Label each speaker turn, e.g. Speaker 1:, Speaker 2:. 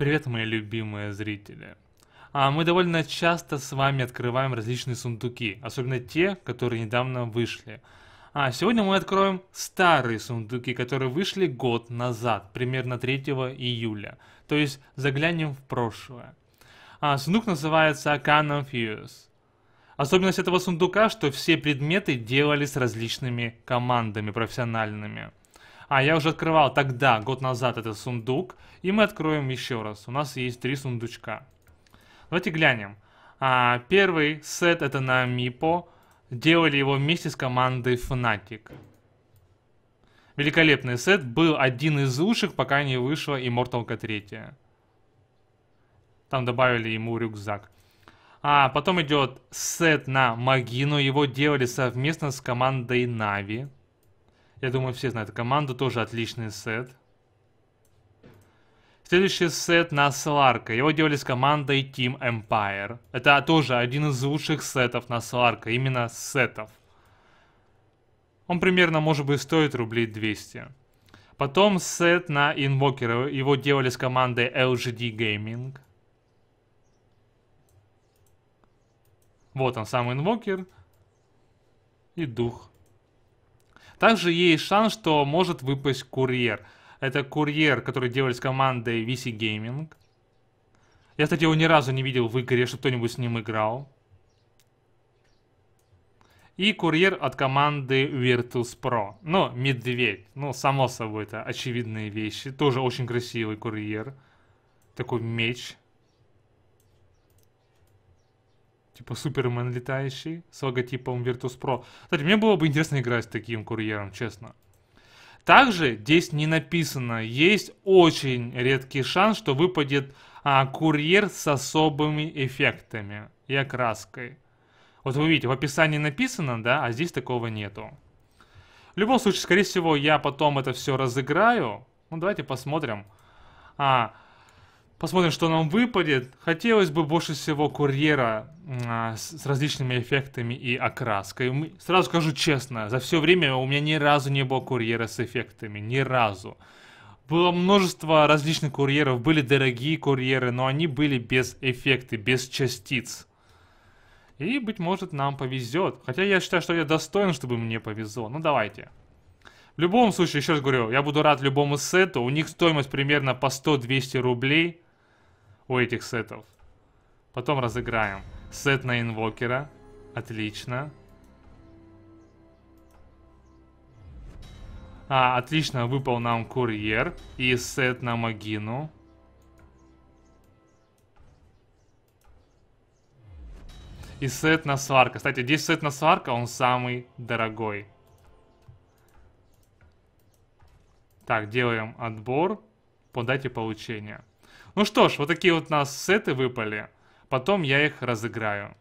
Speaker 1: Привет, мои любимые зрители. А, мы довольно часто с вами открываем различные сундуки, особенно те, которые недавно вышли. А сегодня мы откроем старые сундуки, которые вышли год назад, примерно 3 июля. То есть заглянем в прошлое. А, сундук называется Canon Fuse. Особенность этого сундука, что все предметы делали с различными командами профессиональными. А, я уже открывал тогда, год назад, этот сундук. И мы откроем еще раз. У нас есть три сундучка. Давайте глянем. А, первый сет это на Мипо. Делали его вместе с командой Fnatic. Великолепный сет. Был один из лучших, пока не вышла Immortal 3. Там добавили ему рюкзак. А потом идет сет на Магину. Его делали совместно с командой Нави. Я думаю, все знают команду. Тоже отличный сет. Следующий сет на Сларка. Его делали с командой Team Empire. Это тоже один из лучших сетов на Сларка. Именно сетов. Он примерно, может быть, стоит рублей 200. Потом сет на Инвокера. Его делали с командой LGD Gaming. Вот он, сам Инвокер. И дух. Также есть шанс, что может выпасть курьер. Это курьер, который делали с командой VC Gaming. Я, кстати, его ни разу не видел в игре, чтобы кто-нибудь с ним играл. И курьер от команды Virtus.pro, Pro. Ну, медведь. Ну, само собой, это очевидные вещи. Тоже очень красивый курьер. Такой меч. типа Супермен летающий с логотипом Virtus.pro. Кстати, мне было бы интересно играть с таким курьером, честно. Также здесь не написано, есть очень редкий шанс, что выпадет а, курьер с особыми эффектами и окраской. Вот вы видите, в описании написано, да, а здесь такого нету. В любом случае, скорее всего, я потом это все разыграю. Ну, давайте посмотрим. А, Посмотрим, что нам выпадет. Хотелось бы больше всего курьера а, с, с различными эффектами и окраской. Сразу скажу честно, за все время у меня ни разу не было курьера с эффектами. Ни разу. Было множество различных курьеров, были дорогие курьеры, но они были без эффекты, без частиц. И, быть может, нам повезет. Хотя я считаю, что я достоин, чтобы мне повезло. Ну, давайте. В любом случае, еще раз говорю, я буду рад любому сету. У них стоимость примерно по 100-200 рублей у этих сетов. Потом разыграем. Сет на инвокера. Отлично. А, отлично, выпал нам курьер. И сет на Магину. И сет на сварка. Кстати, здесь сет на сварка, он самый дорогой. Так, делаем отбор по дате получения. Ну что ж, вот такие вот у нас сеты выпали. Потом я их разыграю.